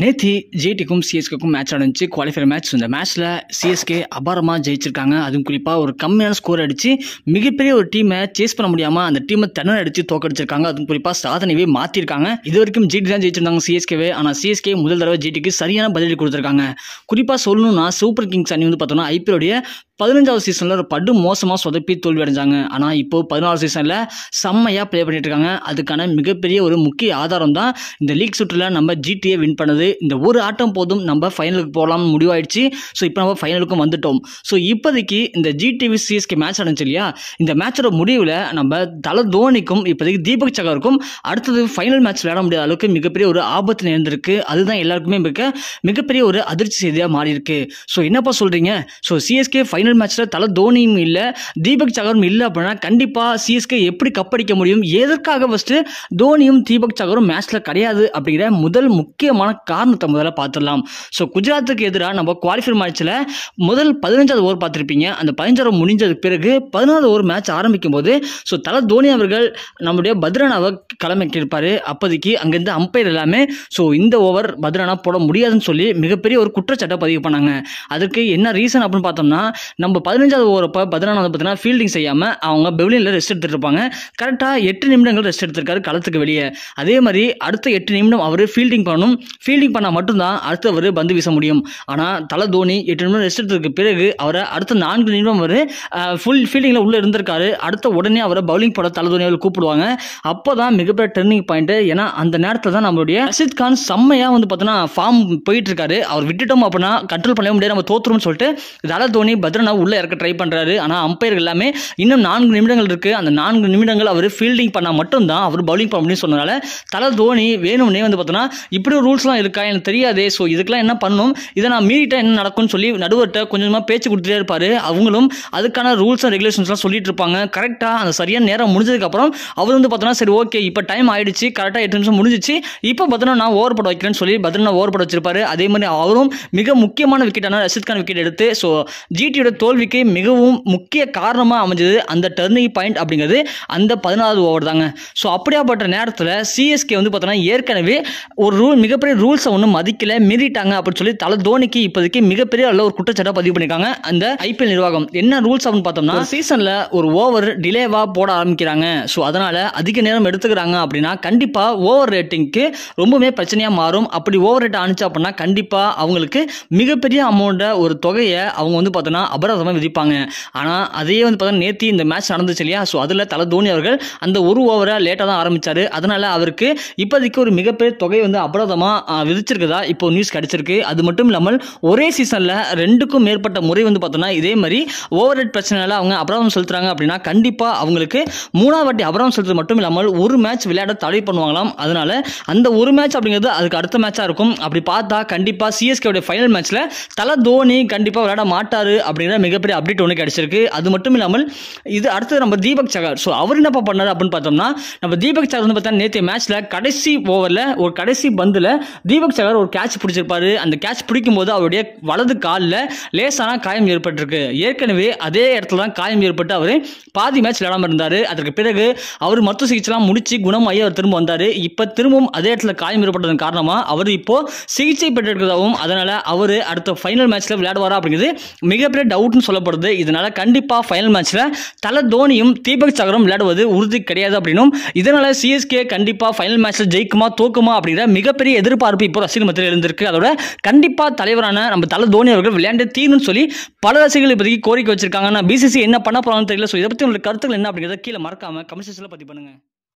நேத்தி ஜேடிக்கும் சிஎஸ்கேக்கும் மேட்ச் ஆடிச்சு குவாலிஃபயர் மேட்ச் இந்த மேட்ச்சில் சிஎஸ்கே அபாரமாக ஜெயிச்சிருக்காங்க அதுவும் குறிப்பாக ஒரு கம்மியான ஸ்கோர் அடித்து மிகப்பெரிய ஒரு டீமை சேஸ் பண்ண முடியாமல் அந்த டீமை திணற அடித்து தோக்கடிச்சிருக்காங்க அதுவும் குறிப்பாக சாதனையே மாற்றிருக்காங்க இது வரைக்கும் ஜிடி தான் ஜெயிச்சிருந்தாங்க சிஎஸ்கேவே ஆனால் சிஎஸ்கே முதல் தடவை ஜேடிக்கு சரியான பதிலடி கொடுத்துருக்காங்க குறிப்பாக சொல்லணும்னா சூப்பர் கிங்ஸ் அணி வந்து பார்த்தோம்னா ஐபிஎலுடைய பதினஞ்சாவது சீசனில் ஒரு படு மோசமாக சொதப்பி தோல்வி அடைஞ்சாங்க ஆனால் இப்போ பதினாறு சீசனில் செம்மையாக ப்ளே பண்ணிட்டு இருக்காங்க அதுக்கான மிகப்பெரிய ஒரு முக்கிய ஆதாரம் தான் இந்த லீக் சுற்றில் நம்ம ஜிடிஏ வின் பண்ணது இந்த ஒரு ஆட்டம் போதும் நம்ம ஃபைனலுக்கு போகலாம்னு முடிவாயிடுச்சு ஸோ இப்போ நம்ம ஃபைனலுக்கும் வந்துட்டோம் ஸோ இப்போதைக்கு இந்த ஜிடிவி சிஎஸ்கே மேட்ச் நடந்துச்சு இல்லையா இந்த மேட்சோட முடிவில் நம்ம தலை தோனிக்கும் இப்போதைக்கு தீபக் சகருக்கும் அடுத்தது ஃபைனல் மேட்ச் விளையாட முடியாத அளவுக்கு மிகப்பெரிய ஒரு ஆபத்து நேர்ந்திருக்கு அதுதான் எல்லாருக்குமே மிக மிகப்பெரிய ஒரு அதிர்ச்சி செய்தியாக மாறி இருக்கு ஸோ என்னப்பா சொல்கிறீங்க ஸோ சிஎஸ்கே ஃபைனல் மேட்ச்சில் தலை தோனியும் இல்லை தீபக் சகரும் இல்லை அப்படின்னா கண்டிப்பாக சிஎஸ்கே எப்படி கப்படிக்க முடியும் எதற்காக ஃபஸ்ட்டு தோனியும் தீபக் சகரும் மேட்ச்சில் கிடையாது அப்படிங்கிற முதல் முக்கியமான காரணத்தை முதல்ல பார்த்துடலாம் ஸோ குஜராத்துக்கு எதிராக நம்ம குவாலிஃபை மேட்ச்சில் முதல் பதினஞ்சாவது ஓவர் பார்த்துருப்பீங்க அந்த பதினஞ்சாவது முடிஞ்சதுக்கு பிறகு பதினாறு ஓவர் மேட்ச் ஆரம்பிக்கும் போது ஸோ தலை தோனி அவர்கள் நம்முடைய பத்ரனாவை கிளம்பிக்கிருப்பார் அப்போதைக்கு அங்கேருந்து அம்பையர் எல்லாமே ஸோ இந்த ஓவர் பத்ரானா போட முடியாதுன்னு சொல்லி மிகப்பெரிய ஒரு குற்றச்சாட்டை பதிவு பண்ணாங்க அதுக்கு என்ன ரீசன் அப்படின்னு பார்த்தோம்னா நம்ம பதினஞ்சாவது ஓவரப்போ பத்ரானா வந்து பார்த்தீங்கன்னா ஃபீல்டிங் செய்யாமல் அவங்க பெவிலியனில் ரெஸ்ட் எடுத்துகிட்டு இருப்பாங்க கரெக்டாக எட்டு நிமிடங்கள் ரெஸ்ட் எடுத்திருக்காரு களத்துக்கு வெளியே அதே மாதிரி அடுத்த எட்டு நிமிடம் அவர் ஃபீல்டிங் பண்ணணும் ஃபீல்டிங் ஃபீல்டிங் பண்ணால் மட்டும்தான் அடுத்தவர் பந்து வீச முடியும் ஆனால் தலை தோனி எட்டு நிமிடம் ரெஸ்ட் எடுத்ததுக்கு பிறகு அவரை அடுத்த நான்கு நிமிடம் வரை ஃபுல் ஃபீல்டிங்கில் உள்ளே இருந்திருக்காரு அடுத்த உடனே அவரை பவுலிங் போட தலை தோனியாவில் கூப்பிடுவாங்க அப்போ தான் மிகப்பெரிய டர்னிங் பாயிண்ட்டு ஏன்னா அந்த நேரத்தில் தான் நம்மளுடைய ரஷித் கான் செம்மையாக வந்து பார்த்தோன்னா ஃபார்ம் போயிட்டு இருக்காரு அவர் விட்டுட்டோம் அப்படின்னா கண்ட்ரோல் பண்ணவே முடியாது நம்ம தோத்துரும்னு சொல்லிட்டு தலை தோனி பத்ரனா உள்ளே இறக்க ட்ரை பண்ணுறாரு ஆனால் அம்பையர் எல்லாமே இன்னும் நான்கு நிமிடங்கள் இருக்குது அந்த நான்கு நிமிடங்கள் அவர் ஃபீல்டிங் பண்ணால் மட்டும்தான் அவர் பவுலிங் பண்ண முடியும்னு சொன்னதால தலை தோனி வேணும்னே வந்து பார்த்தோன்னா இப்படி ரூல்ஸ்லாம் இருக்குது இருக்கா எனக்கு தெரியாதே ஸோ இதுக்கெல்லாம் என்ன பண்ணணும் இதை நான் மீறிட்டால் என்ன நடக்கும்னு சொல்லி நடுவர்கிட்ட கொஞ்சமாக பேச்சு கொடுத்துட்டே இருப்பார் அவங்களும் அதுக்கான ரூல்ஸ் அண்ட் ரெகுலேஷன்ஸ்லாம் சொல்லிட்டு இருப்பாங்க கரெக்டாக அந்த சரியான நேரம் முடிஞ்சதுக்கப்புறம் அவர் வந்து பார்த்தோன்னா சரி ஓகே இப்போ டைம் ஆயிடுச்சு கரெக்டாக எட்டு நிமிஷம் முடிஞ்சிச்சு இப்போ பார்த்தோன்னா நான் ஓவர் பட வைக்கிறேன்னு சொல்லி பார்த்தோன்னா ஓவர் பட வச்சிருப்பாரு அதே மாதிரி அவரும் மிக முக்கியமான விக்கெட்டான ரஷித் கான் விக்கெட் எடுத்து ஸோ ஜிடியோட தோல்விக்கு மிகவும் முக்கிய காரணமாக அமைஞ்சது அந்த டர்னிங் பாயிண்ட் அப்படிங்கிறது அந்த பதினாலாவது ஓவர் தாங்க ஸோ அப்படியாப்பட்ட நேரத்தில் சிஎஸ்கே வந்து பார்த்தோன்னா ஏற்கனவே ஒரு ரூல் மிகப்பெரிய ரூல்ஸ் ரூல்ஸை ஒன்றும் மதிக்கல மீறிட்டாங்க அப்படின்னு சொல்லி தலை தோனிக்கு இப்போதைக்கு மிகப்பெரிய அளவு ஒரு குற்றச்சாட்டை பதிவு பண்ணியிருக்காங்க அந்த ஐபிஎல் நிர்வாகம் என்ன ரூல்ஸ் அப்படின்னு பார்த்தோம்னா சீசனில் ஒரு ஓவர் டிலேவாக போட ஆரம்பிக்கிறாங்க ஸோ அதனால் அதிக நேரம் எடுத்துக்கிறாங்க அப்படின்னா கண்டிப்பாக ஓவர் ரேட்டிங்க்கு ரொம்பவே பிரச்சனையாக மாறும் அப்படி ஓவர் ரேட் ஆனிச்சு அப்படின்னா கண்டிப்பாக அவங்களுக்கு மிகப்பெரிய அமௌண்ட்டை ஒரு தொகையை அவங்க வந்து பார்த்தோன்னா அபராதமாக விதிப்பாங்க ஆனால் அதையே வந்து பார்த்தோன்னா நேற்று இந்த மேட்ச் நடந்துச்சு இல்லையா ஸோ அதில் தலை தோனி அவர்கள் அந்த ஒரு ஓவரை லேட்டாக தான் ஆரம்பித்தார் அதனால் அவருக்கு இப்போதைக்கு ஒரு மிகப்பெரிய தொகை வந்து அபராதமாக விதிச்சிருக்கதா இப்போ நியூஸ் கிடைச்சிருக்கு அது மட்டும் இல்லாமல் ஒரே சீசனில் ரெண்டுக்கும் மேற்பட்ட முறை வந்து பார்த்தோன்னா இதே மாதிரி ஓவர் ஹெட் பிரச்சனையில் அவங்க அபராதம் செலுத்துறாங்க அப்படின்னா கண்டிப்பாக அவங்களுக்கு மூணாவது வாட்டி அபராதம் செலுத்துறது மட்டும் இல்லாமல் ஒரு மேட்ச் விளையாட தடை பண்ணுவாங்களாம் அதனால அந்த ஒரு மேட்ச் அப்படிங்கிறது அதுக்கு அடுத்த மேட்சாக இருக்கும் அப்படி பார்த்தா கண்டிப்பாக சிஎஸ்கேவுடைய ஃபைனல் மேட்ச்சில் தலை தோனி கண்டிப்பாக விளையாட மாட்டார் அப்படிங்கிற மிகப்பெரிய அப்டேட் ஒன்று கிடைச்சிருக்கு அது மட்டும் இல்லாமல் இது அடுத்தது நம்ம தீபக் சகர் ஸோ அவர் என்னப்பா பண்ணார் அப்படின்னு பார்த்தோம்னா நம்ம தீபக் சகர் வந்து பார்த்தா நேற்று மேட்ச்சில் கடைசி ஓவரில் ஒரு கடைசி பந்தில் தீபக் தீபக் சகர் ஒரு கேட்ச் பிடிச்சிருப்பாரு அந்த கேட்ச் பிடிக்கும்போது அவருடைய வலது காலில் லேசான காயம் ஏற்பட்டிருக்கு ஏற்கனவே அதே இடத்துல தான் காயம் ஏற்பட்டு அவர் பாதி மேட்ச் விளையாடாமல் இருந்தார் அதற்கு பிறகு அவர் மருத்துவ சிகிச்சைலாம் முடிச்சு குணமாகி அவர் திரும்ப வந்தார் இப்போ திரும்பவும் அதே இடத்துல காயம் ஏற்பட்டதன் காரணமாக அவர் இப்போது சிகிச்சை பெற்றிருக்கிறதாகவும் அதனால் அவர் அடுத்த ஃபைனல் மேட்ச்சில் விளையாடுவாரா அப்படிங்கிறது மிகப்பெரிய டவுட்னு சொல்லப்படுது இதனால் கண்டிப்பாக ஃபைனல் மேட்ச்சில் தலை தோனியும் தீபக் சகரும் விளையாடுவது உறுதி கிடையாது அப்படின்னும் இதனால் சிஎஸ்கே கண்டிப்பாக ஃபைனல் மேட்ச்சில் ஜெயிக்குமா தோக்குமா அப்படிங்கிற மிகப்பெரிய எதிர்பார்ப்பு இப்போ ரசிகர் மத்தியில் எழுந்திருக்கு அதோட கண்டிப்பா தலைவரான நம்ம தலை தோனி அவர்கள் விளையாண்டு தீர்னு சொல்லி பல ரசிகர்கள் இப்போதைக்கு கோரிக்கை வச்சிருக்காங்க பிசிசி என்ன பண்ண போகிறாங்கன்னு தெரியல ஸோ இதை பற்றி உங்களுக்கு கருத்துக்கள் என்ன அப்படிங்கிறத கீழே மறக்காம கமெண்ட் செக்ஷனில்